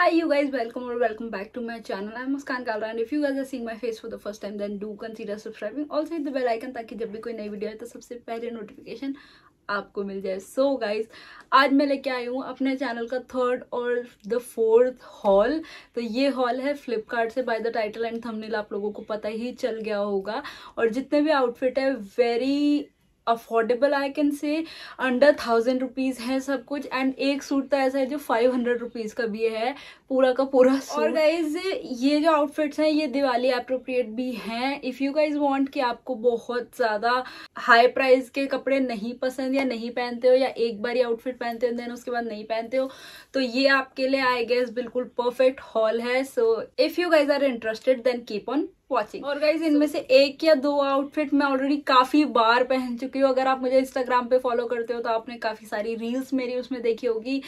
hi you guys welcome or welcome back to my channel i'm muskan kalra and if you guys are seeing my face for the first time then do consider subscribing also hit the bell icon taki jab bhi koi nayi video aaye to sabse pehle notification aapko mil jaye so guys aaj main leke aayi hu apne channel ka third or the fourth haul to ye haul hai flipkart se by the title and thumbnail aap logo ko pata hi chal gaya hoga aur jitne bhi outfit hai very affordable I can say under thousand rupees है सब कुछ and एक suit तो ऐसा है जो five hundred rupees का भी है पूरा का पूरा सूट और गाइज ये जो आउटफिट्स हैं ये दिवाली अप्रोप्रिएट भी हैं इफ़ यू गाइज वांट कि आपको बहुत ज़्यादा हाई प्राइस के कपड़े नहीं पसंद या नहीं पहनते हो या एक बार ही आउटफिट पहनते हो देन उसके बाद नहीं पहनते हो तो ये आपके लिए आई गेस बिल्कुल परफेक्ट हॉल है so if you guys are interested then keep on watching और गाइज इनमें से एक या दो आउटफिट मैं ऑलरेडी काफी बार पहन चुकी हूँ अगर आप मुझे इंस्टाग्राम पे फॉलो करते हो तो आपने काफी सारी रील्स मेरी उसमें देखी होगी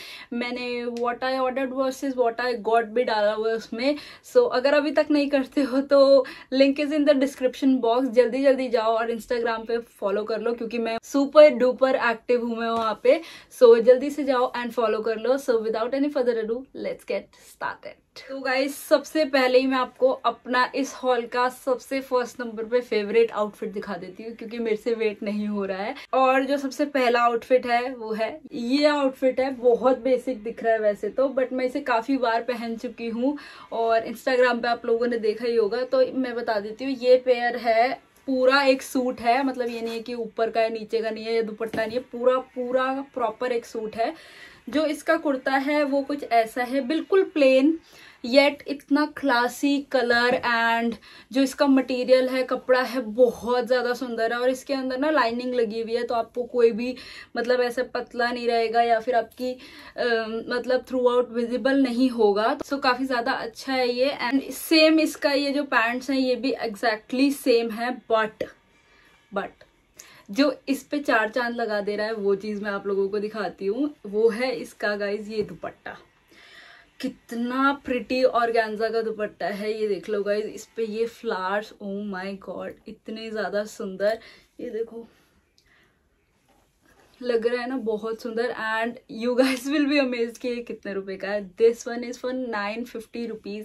मैंने what I order versus what I got भी डाला हुआ है उसमें सो so, अगर अभी तक नहीं करते हो तो link is in the description box जल्दी जल्दी जाओ और इंस्टाग्राम पे फॉलो कर लो क्योंकि मैं सुपर डुपर एक्टिव हूँ मैं वहाँ पे सो so, जल्दी से जाओ एंड फॉलो कर लो so without any further ado let's get started तो गाइज सबसे पहले ही मैं आपको अपना इस हॉल का सबसे फर्स्ट नंबर पे फेवरेट आउटफिट दिखा देती हूँ क्योंकि मेरे से वेट नहीं हो रहा है और जो सबसे पहला आउटफिट है वो है ये आउटफिट है बहुत बेसिक दिख रहा है वैसे तो बट मैं इसे काफ़ी बार पहन चुकी हूँ और इंस्टाग्राम पे आप लोगों ने देखा ही होगा तो मैं बता देती हूँ ये पेयर है पूरा एक सूट है मतलब ये नहीं है कि ऊपर का है नीचे का नहीं है या दुपट्टा नहीं है पूरा पूरा प्रॉपर एक सूट है जो इसका कुर्ता है वो कुछ ऐसा है बिल्कुल प्लेन येट इतना क्लासी कलर एंड जो इसका मटेरियल है कपड़ा है बहुत ज़्यादा सुंदर है और इसके अंदर ना लाइनिंग लगी हुई है तो आपको कोई भी मतलब ऐसे पतला नहीं रहेगा या फिर आपकी आ, मतलब थ्रू आउट विजिबल नहीं होगा सो काफ़ी ज़्यादा अच्छा है ये एंड सेम इसका ये जो पैंट्स हैं ये भी एग्जैक्टली exactly सेम है बट बट जो इस पे चार चांद लगा दे रहा है वो चीज़ मैं आप लोगों को दिखाती हूँ वो है इसका गाइज ये दुपट्टा कितना प्रिटी ऑर्गेन्जा का दुपट्टा है ये देख लो गाइज इस पे ये फ्लावर्स ओ माय गॉड इतने ज़्यादा सुंदर ये देखो लग रहा है ना बहुत सुंदर and you guys will be amaze कि ये कितने रुपए का है this one is for nine fifty rupees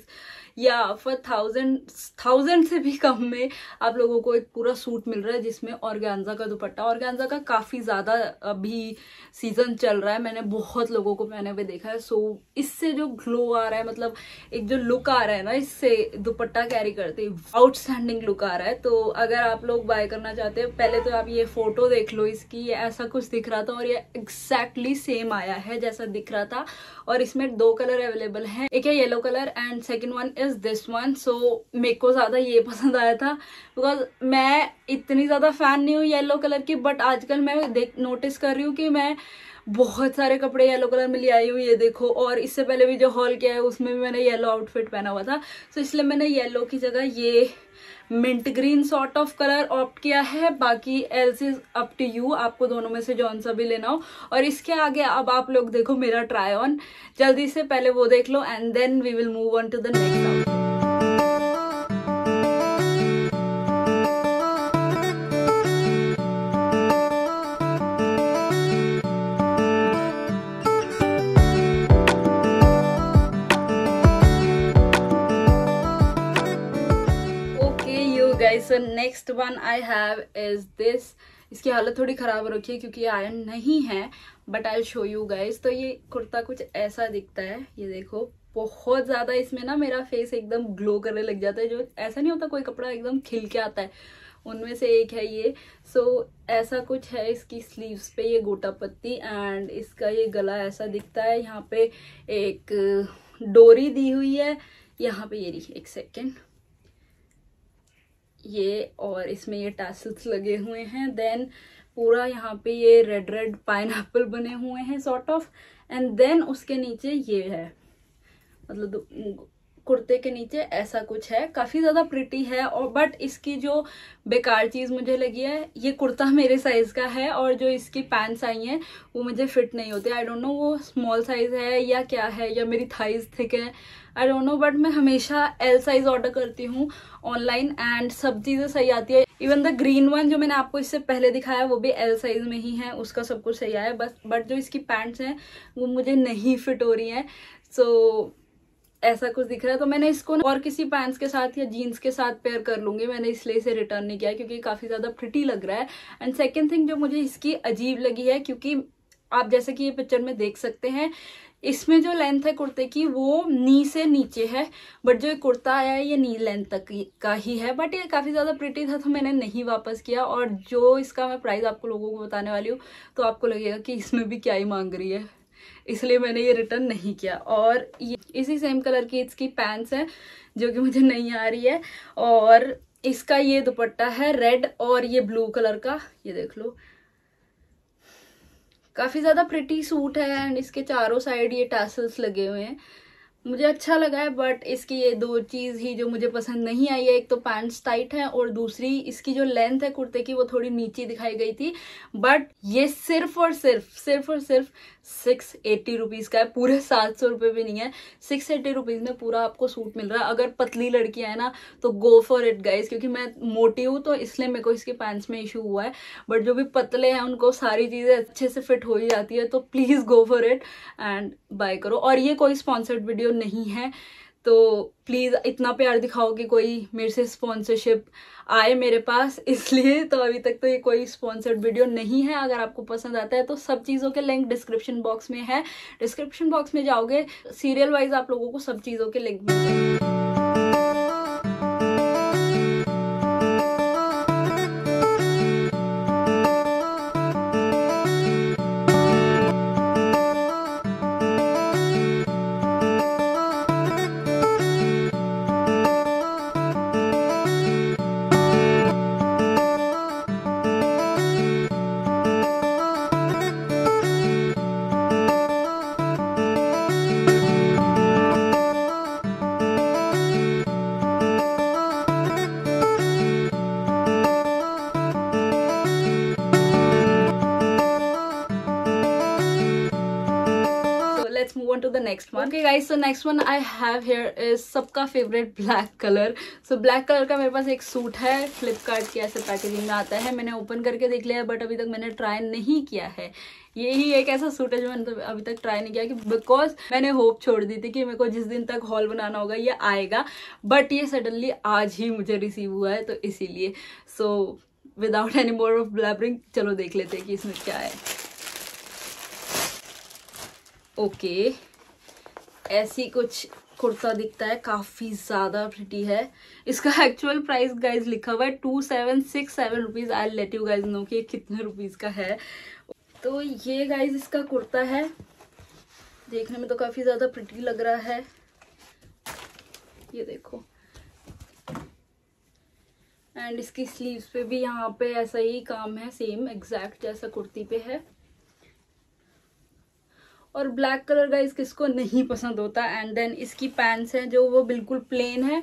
या फॉर थाउजेंड थाउजेंड से भी कम में आप लोगों को एक पूरा सूट मिल रहा है जिसमें ऑर्गेन्जा का दुपट्टा ऑर्गेन्जा का काफ़ी ज़्यादा अभी सीज़न चल रहा है मैंने बहुत लोगों को पहने हुए देखा है सो so, इससे जो ग्लो आ रहा है मतलब एक जो लुक आ रहा है ना इससे दुपट्टा कैरी करते आउटस्टैंडिंग लुक आ रहा है तो अगर आप लोग बाय करना चाहते हैं पहले तो आप ये फोटो देख लो इसकी ऐसा कुछ दिख दिख रहा था और ये एग्जैक्टली सेम आया है जैसा दिख रहा था और इसमें दो कलर अवेलेबल हैं एक है yellow colour and second one is this one so मेरे को ज़्यादा ये पसंद आया था बिकॉज मैं इतनी ज़्यादा फैन नहीं हूँ येलो कलर की बट आजकल मैं देख नोटिस कर रही हूँ कि मैं बहुत सारे कपड़े येलो कलर में ले आई हुई ये देखो और इससे पहले भी जो हॉल किया है उसमें भी मैंने येलो आउटफिट पहना हुआ था सो इसलिए मैंने येलो की जगह ये mint green sort of colour opt किया है बाकी else is up to you आपको दोनों में से जौन सा भी लेना हो और इसके आगे अब आप लोग देखो मेरा ट्राई ऑन जल्दी से पहले वो देख लो and then we will move on to the next guys so next one I have is this इसकी हालत थोड़ी ख़राब रखी है क्योंकि ये आयरन नहीं है but I show you guys तो ये कुर्ता कुछ ऐसा दिखता है ये देखो बहुत ज़्यादा इसमें ना मेरा फेस एकदम ग्लो करने लग जाता है जो ऐसा नहीं होता कोई कपड़ा एकदम खिल के आता है उनमें से एक है ये सो so, ऐसा कुछ है इसकी स्लीव्स पे ये गोटा पत्ती एंड इसका ये गला ऐसा दिखता है यहाँ पे एक डोरी दी हुई है यहाँ पे ये रही एक सेकेंड ये और इसमें ये टैसल्स लगे हुए हैं देन पूरा यहाँ पे ये रेड रेड पाइन बने हुए हैं सॉर्ट ऑफ एंड देन उसके नीचे ये है मतलब कुर्ते के नीचे ऐसा कुछ है काफ़ी ज़्यादा प्रिटी है और बट इसकी जो बेकार चीज़ मुझे लगी है ये कुर्ता मेरे साइज़ का है और जो इसकी पैंट्स आई हैं वो मुझे फिट नहीं होती आई डोंट नो वो स्मॉल साइज़ है या क्या है या मेरी थाइज थिक है आई डोंट नो बट मैं हमेशा एल साइज़ ऑर्डर करती हूँ ऑनलाइन एंड सब चीज़ें सही आती है इवन द ग्रीन वन जो मैंने आपको इससे पहले दिखाया वो भी एल साइज में ही है उसका सब कुछ सही आया बस बट जो इसकी पैंट्स हैं वो मुझे नहीं फिट हो रही हैं सो so, ऐसा कुछ दिख रहा है तो मैंने इसको और किसी पैंट्स के साथ या जीन्स के साथ पेयर कर लूंगी मैंने इसलिए इसे रिटर्न नहीं किया क्योंकि काफी ज्यादा प्रिटी लग रहा है एंड सेकेंड थिंग जो मुझे इसकी अजीब लगी है क्योंकि आप जैसे कि ये पिक्चर में देख सकते हैं इसमें जो लेंथ है कुर्ते की वो नी से नीचे है बट जो ये कुर्ता आया है ये नी लेंथ तक का ही है बट ये काफ़ी ज़्यादा प्रिटी था तो मैंने नहीं वापस किया और जो इसका मैं प्राइस आपको लोगों को बताने वाली हूँ तो आपको लगेगा कि इसमें भी क्या ही मांग रही है इसलिए मैंने ये रिटर्न नहीं किया और ये इसी सेम कलर की इसकी पैंट्स हैं जो कि मुझे नहीं आ रही है और इसका ये दुपट्टा है रेड और ये ब्लू कलर का ये देख लो काफ़ी ज़्यादा प्रिटी सूट है एंड इसके चारों साइड ये टैसल्स लगे हुए हैं मुझे अच्छा लगा है बट इसकी ये दो चीज़ ही जो मुझे पसंद नहीं आई है एक तो पैंट्स टाइट है और दूसरी इसकी जो लेंथ है कुर्ते की वो थोड़ी नीचे दिखाई गई थी बट ये सिर्फ और सिर्फ सिर्फ और सिर्फ सिक्स एट्टी रुपीज़ का है पूरे सात सौ रुपये भी नहीं है सिक्स एट्टी रुपीज़ में पूरा आपको सूट मिल रहा है अगर पतली लड़कियाँ हैं ना तो गो फॉर इट गाइज क्योंकि मैं मोटी हूँ तो इसलिए मेरे को इसके पैंट्स में इशू हुआ है बट जो भी पतले हैं उनको सारी चीज़ें अच्छे से फिट हो ही जाती है तो please go for it and buy करो और ये कोई स्पॉन्सर्ड वीडियो नहीं है तो प्लीज़ इतना प्यार दिखाओ कि कोई मेरे से स्पॉन्सरशिप आए मेरे पास इसलिए तो अभी तक तो ये कोई स्पॉन्सर्ड वीडियो नहीं है अगर आपको पसंद आता है तो सब चीज़ों के लिंक डिस्क्रिप्शन बॉक्स में है डिस्क्रिप्शन बॉक्स में जाओगे सीरियल वाइज आप लोगों को सब चीज़ों के लिंक मिल जाएंगे to the next one okay guys so next one I have here is सबका favorite black color so black color का मेरे पास एक सूट है flipkart की ऐसे पैकेजिंग में आता है मैंने ओपन करके देख लिया है बट अभी तक मैंने ट्राई नहीं किया है यही एक ऐसा सूट है जो मैंने तो अभी तक ट्राई नहीं किया कि बिकॉज मैंने होप छोड़ दी थी कि मेरे को जिस दिन तक हॉल बनाना होगा ये आएगा बट ये सडनली आज ही मुझे रिसीव हुआ है तो इसीलिए so without any more of blabbering चलो देख लेते हैं कि इसमें क्या है ओके okay. ऐसी कुछ कुर्ता दिखता है काफ़ी ज़्यादा प्रिटी है इसका एक्चुअल प्राइस गाइज लिखा हुआ है two seven six seven rupees I let you guys know कि कितने रुपीज़ का है तो ये गाइज इसका कुर्ता है देखने में तो काफ़ी ज़्यादा प्रिटी लग रहा है ये देखो एंड इसकी स्लीव्स पे भी यहाँ पे ऐसा ही काम है सेम एग्जैक्ट जैसा कुर्ती पे है और ब्लैक कलर गाइस किसको नहीं पसंद होता एंड देन इसकी पैंट्स हैं जो वो बिल्कुल प्लेन है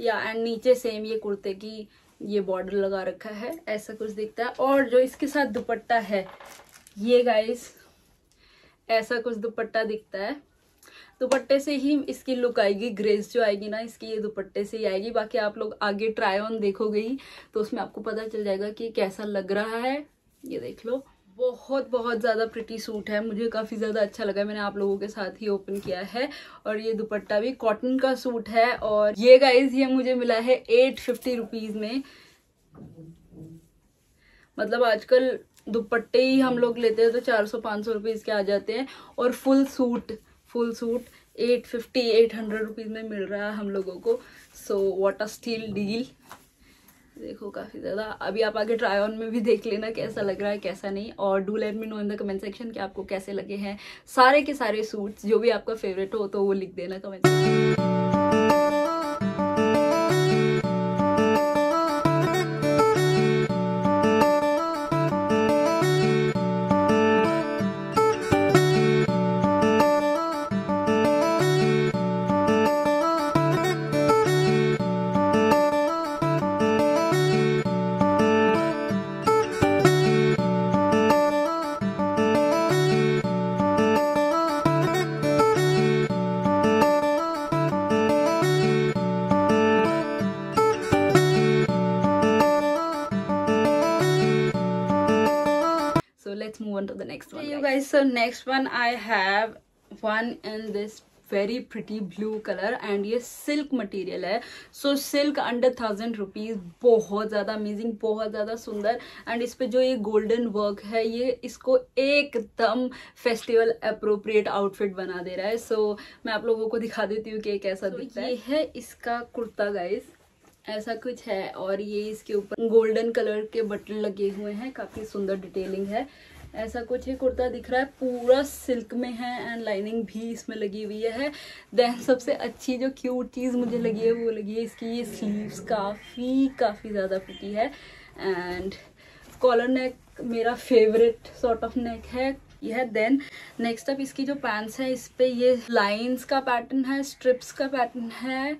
या एंड नीचे सेम ये कुर्ते की ये बॉर्डर लगा रखा है ऐसा कुछ दिखता है और जो इसके साथ दुपट्टा है ये गाइस ऐसा कुछ दुपट्टा दिखता है दुपट्टे से ही इसकी लुक आएगी ग्रेस जो आएगी ना इसकी ये दुपट्टे से ही आएगी बाकी आप लोग आगे ट्राई ऑन देखोगे ही तो उसमें आपको पता चल जाएगा कि कैसा लग रहा है ये देख लो बहुत बहुत ज़्यादा प्रिटी सूट है मुझे काफ़ी ज़्यादा अच्छा लगा मैंने आप लोगों के साथ ही ओपन किया है और ये दुपट्टा भी कॉटन का सूट है और ये गाइज ये मुझे मिला है एट फिफ्टी रुपीज़ में मतलब आजकल दुपट्टे ही हम लोग लेते हैं तो चार सौ पाँच सौ रुपीज़ के आ जाते हैं और full suit full suit eight fifty eight hundred rupees में मिल रहा है हम लोगों को so what a steal deal देखो काफ़ी ज़्यादा अभी आप आगे ट्राई ऑन में भी देख लेना कैसा लग रहा है कैसा नहीं और do let me know in the comment section कि आपको कैसे लगे हैं सारे के सारे सूट्स जो भी आपका फेवरेट हो तो वो लिख देना comment section let's move on to the next one hey guys. you guys so next one i have one in this very pretty blue colour and ये सिल्क मटेरियल है so silk under thousand rupees बहुत ज़्यादा amazing बहुत ज़्यादा सुंदर and इस पर जो ये गोल्डन वर्क है ये इसको एकदम फेस्टिवल अप्रोप्रिएट आउटफिट बना दे रहा है सो so, मैं आप लोगों को दिखा देती हूँ कि कैसा so, तो दिखता ये है।, है इसका कुर्ता गाइस ऐसा कुछ है और ये इसके ऊपर गोल्डन कलर के बटन लगे हुए हैं काफ़ी सुंदर डिटेलिंग है ऐसा कुछ ही कुर्ता दिख रहा है पूरा सिल्क में है एंड लाइनिंग भी इसमें लगी हुई है देन सबसे अच्छी जो क्यूट चीज़ मुझे लगी है वो लगी है इसकी ये स्लीव्स काफ़ी काफ़ी ज़्यादा फिटी है एंड कॉलर नेक मेरा फेवरेट सॉर्ट ऑफ नेक है यह देन नेक्स्ट अप इसकी जो पैंट्स है इस पर ये लाइन्स का पैटर्न है स्ट्रिप्स का पैटर्न है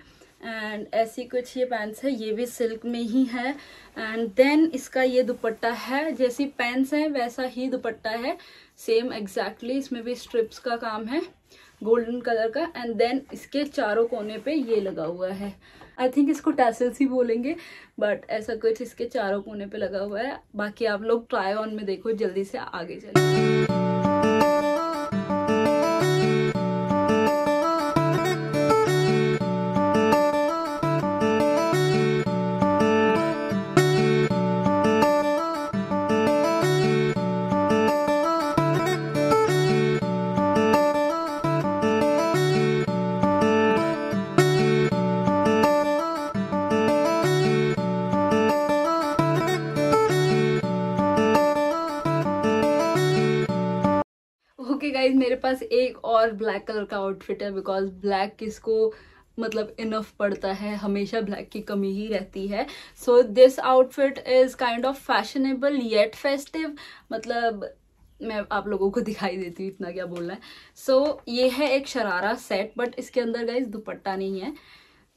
एंड ऐसी कुछ ये पैंट्स है ये भी सिल्क में ही है एंड देन इसका ये दुपट्टा है जैसी पैंट्स है वैसा ही दुपट्टा है सेम एग्जैक्टली exactly, इसमें भी स्ट्रिप्स का काम है गोल्डन कलर का एंड देन इसके चारों कोने पे ये लगा हुआ है आई थिंक इसको टैसल्स ही बोलेंगे बट ऐसा कुछ इसके चारों कोने पे लगा हुआ है बाकी आप लोग ट्राई ऑन में देखो जल्दी से आगे चलिए पास एक और ब्लैक कलर का आउटफिट है बिकॉज ब्लैक किसको मतलब इनफ पड़ता है हमेशा ब्लैक की कमी ही रहती है so this outfit is kind of fashionable yet festive मतलब मैं आप लोगों को दिखाई देती हूँ इतना क्या बोलना है सो so, ये है एक शरारा सेट बट इसके अंदर गाइज दुपट्टा नहीं है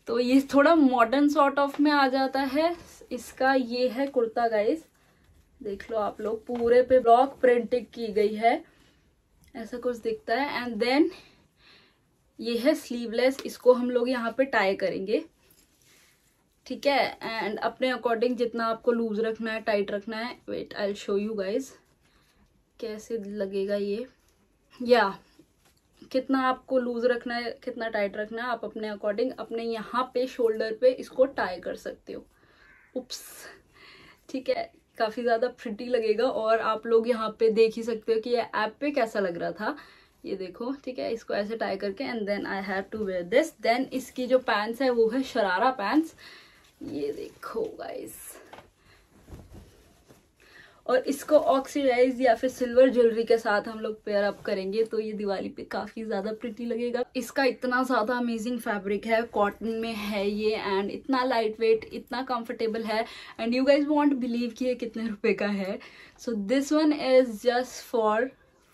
तो ये थोड़ा मॉडर्न सॉर्ट ऑफ में आ जाता है इसका ये है कुर्ता गाइज देख लो आप लोग पूरे पे ब्लॉक प्रिंटिंग की गई है ऐसा कुछ दिखता है एंड देन ये है स्लीवलेस इसको हम लोग यहाँ पे टाई करेंगे ठीक है एंड अपने अकॉर्डिंग जितना आपको लूज रखना है टाइट रखना है wait I show you guys कैसे लगेगा ये या yeah. कितना आपको लूज रखना है कितना टाइट रखना है आप अपने अकॉर्डिंग अपने यहाँ पे शोल्डर पे इसको टाई कर सकते हो उप्स ठीक है काफ़ी ज़्यादा प्रिटी लगेगा और आप लोग यहाँ पे देख ही सकते हो कि ये ऐप पे कैसा लग रहा था ये देखो ठीक है इसको ऐसे टाई करके and then I have to wear this then इसकी जो पैंट्स है वो है शरारा पैंट्स ये देखो गाइस और इसको ऑक्सीडाइज या फिर सिल्वर ज्वेलरी के साथ हम लोग पेयर अप करेंगे तो ये दिवाली पे काफी ज्यादा प्रिटी लगेगा इसका इतना ज्यादा अमेजिंग फैब्रिक है कॉटन में है ये एंड इतना लाइट वेट इतना कंफर्टेबल है and you guys won't believe कि ये कितने रुपए का है so this one is just for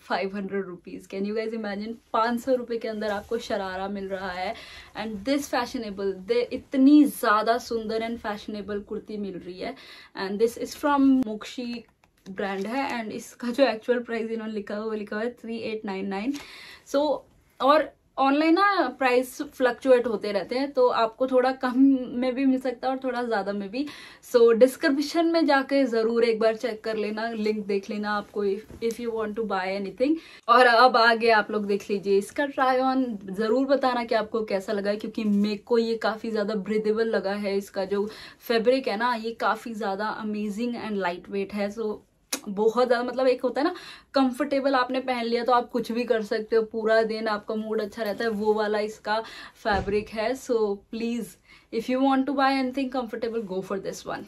five hundred rupees can you guys imagine पाँच सौ रुपये के अंदर आपको शरारा मिल रहा है एंड दिस फैशनेबल दे इतनी ज़्यादा सुंदर एंड फैशनेबल कुर्ती मिल रही है एंड दिस इज़ फ्रॉम मुक्शी ब्रांड है एंड इसका जो एक्चुअल प्राइस इन्होंने लिखा हुआ लिखा हुआ है three eight nine nine so और ऑनलाइन ना प्राइस फ्लक्चुएट होते रहते हैं तो आपको थोड़ा कम में भी मिल सकता है और थोड़ा ज़्यादा में भी सो so, डिस्क्रिप्शन में जाके ज़रूर एक बार चेक कर लेना लिंक देख लेना आपको if you want to buy anything और अब आगे आप लोग देख लीजिए इसका ट्राई ऑन ज़रूर बताना कि आपको कैसा लगा क्योंकि मेक को ये काफ़ी ज़्यादा ब्रिदेबल लगा है इसका जो फेब्रिक है ना ये काफ़ी ज़्यादा अमेजिंग एंड लाइट वेट है सो so, बहुत ज़्यादा मतलब एक होता है ना कंफर्टेबल आपने पहन लिया तो आप कुछ भी कर सकते हो पूरा दिन आपका मूड अच्छा रहता है वो वाला इसका फैब्रिक है so please if you want to buy anything comfortable go for this one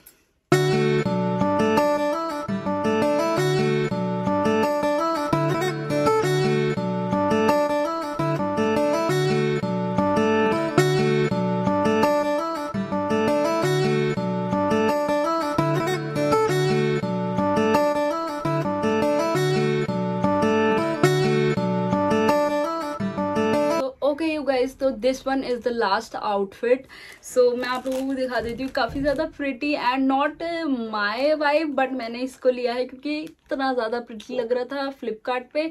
this one is the last outfit so मैं आप लोगों को दिखा देती हूँ काफ़ी ज़्यादा pretty and not my vibe but मैंने इसको लिया है क्योंकि इतना ज़्यादा प्रिटी लग रहा था फ्लिपकार्ट पे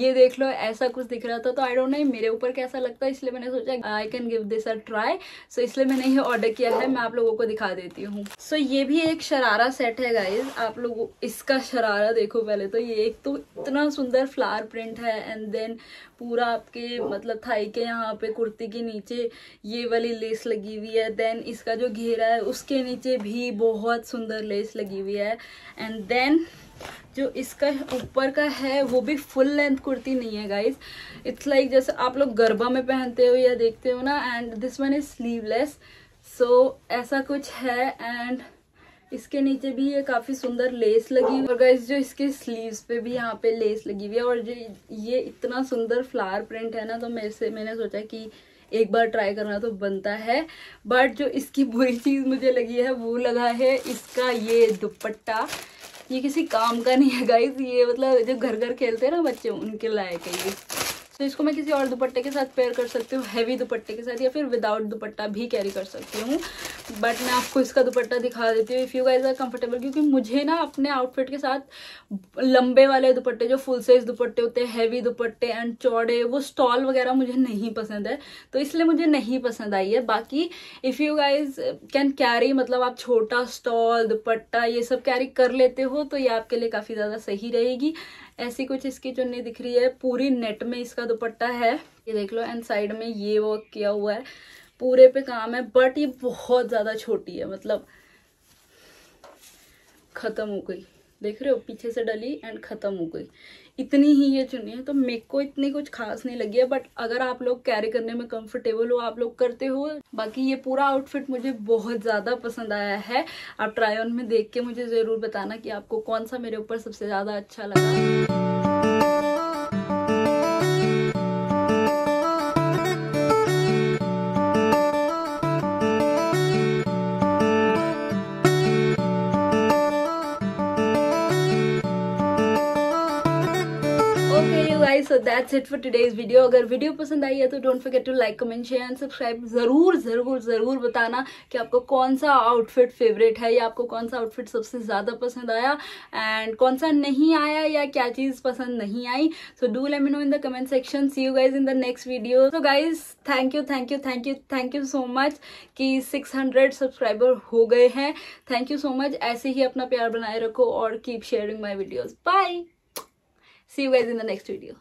ये देख लो ऐसा कुछ दिख रहा था तो आई डोंट नो मेरे ऊपर कैसा लगता है इसलिए मैंने सोचा I can give this a try so इसलिए मैंने ये ऑर्डर किया है मैं आप लोगों को दिखा देती हूँ सो so, ये भी एक शरारा सेट है गाइज आप लोग इसका शरारा देखो पहले तो ये एक तो इतना सुंदर फ्लावर प्रिंट है एंड देन पूरा आपके मतलब थाई के यहाँ पे कुर्ती के नीचे ये वाली लेस लगी हुई है देन इसका जो घेरा है उसके नीचे भी बहुत सुंदर लेस लगी हुई है एंड देन जो इसका ऊपर का है वो भी फुल लेंथ कुर्ती नहीं है गाइज इट्स लाइक जैसे आप लोग गरबा में पहनते हो या देखते हो ना and this one is sleeveless so ऐसा कुछ है एंड इसके नीचे भी ये काफी सुंदर लेस लगी हुई और गाइज जो इसके स्लीव्स पे भी यहाँ पे लेस लगी हुई है और जो ये इतना सुंदर फ्लावर प्रिंट है ना तो मेरे से मैंने सोचा कि एक बार ट्राई करना तो बनता है बट जो इसकी बुरी चीज़ मुझे लगी है वो लगा है इसका ये दुपट्टा ये किसी काम का नहीं है गाइस ये मतलब जो घर घर खेलते हैं ना बच्चे उनके लायक है ये तो इसको मैं किसी और दुपट्टे के साथ पेयर कर सकती हूँ हैवी दुपट्टे के साथ या फिर विदाउट दुपट्टा भी कैरी कर सकती हूँ बट मैं आपको इसका दुपट्टा दिखा देती हूँ if you guys are comfortable क्योंकि मुझे ना अपने आउटफिट के साथ लंबे वाले दुपट्टे जो फुल साइज दुपट्टे होते हैं हैवी दुपट्टे एंड चौड़े वो स्टॉल वगैरह मुझे नहीं पसंद है तो इसलिए मुझे नहीं पसंद आई है बाकी if you guys can carry मतलब आप छोटा स्टॉल दुपट्टा ये सब कैरी कर लेते हो तो ये आपके लिए काफ़ी ज़्यादा सही रहेगी ऐसी कुछ इसकी चुन्नी दिख रही है पूरी नेट में इसका दुपट्टा है ये देख लो एंड साइड में ये वर्क किया हुआ है पूरे पे काम है बट ये बहुत ज़्यादा छोटी है मतलब ख़त्म हो गई देख रहे हो पीछे से डली एंड ख़त्म हो गई इतनी ही ये चुनी है तो मेक को इतनी कुछ खास नहीं लगी है बट अगर आप लोग कैरी करने में कंफर्टेबल हो आप लोग करते हो बाकी ये पूरा आउटफिट मुझे बहुत ज़्यादा पसंद आया है आप ट्राई ऑन में देख के मुझे ज़रूर बताना कि आपको कौन सा मेरे ऊपर सबसे ज़्यादा अच्छा लगा okay you guys so that's it for today's video अगर वीडियो पसंद आई है तो don't forget to like comment share and subscribe जरूर जरूर जरूर बताना कि आपको कौन सा आउटफिट फेवरेट है या आपको कौन सा आउटफिट सबसे ज़्यादा पसंद आया एंड कौन सा नहीं आया या क्या चीज़ पसंद नहीं आई so do let me know in the comment section see you guys in the next video so guys thank you thank you thank you thank you so much कि हंड्रेड सब्सक्राइबर हो गए हैं थैंक यू सो मच ऐसे ही अपना प्यार बनाए रखो और keep sharing my videos bye See you guys in the next video.